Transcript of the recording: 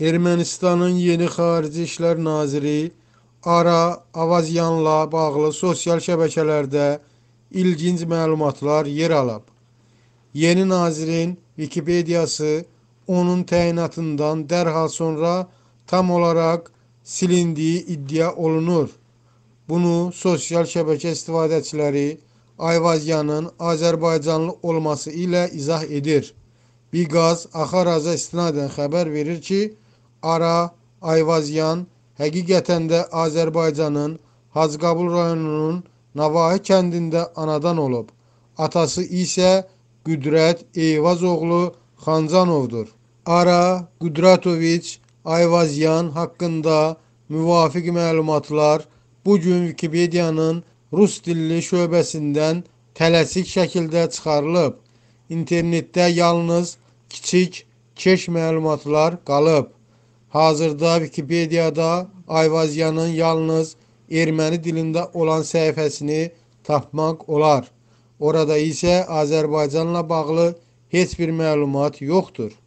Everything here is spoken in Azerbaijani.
Ermənistanın yeni Xarici İşlər Naziri Ara Avazyanla bağlı sosial şəbəkələrdə ilginc məlumatlar yer alıb. Yeni nazirin Wikipediyası onun təyinatından dərhal sonra tam olaraq silindiyi iddia olunur. Bunu sosial şəbəkə istifadəçiləri Ayvazyanın Azərbaycanlı olması ilə izah edir. Biqaz Axaraza istinadən xəbər verir ki, Ara Ayvazyan həqiqətən də Azərbaycanın Hazqabul rayonunun Navahi kəndində anadan olub. Atası isə Qüdrət Eyvaz oğlu Xancanovdur. Ara Qüdratoviç Ayvazyan haqqında müvafiq məlumatlar bu gün Wikipediyanın rus dilli şöbəsindən tələsik şəkildə çıxarılıb. İnternetdə yalnız kiçik keş məlumatlar qalıb. Hazırda Wikipediyada Ayvazyanın yalnız erməni dilində olan səhifəsini tapmaq olar. Orada isə Azərbaycanla bağlı heç bir məlumat yoxdur.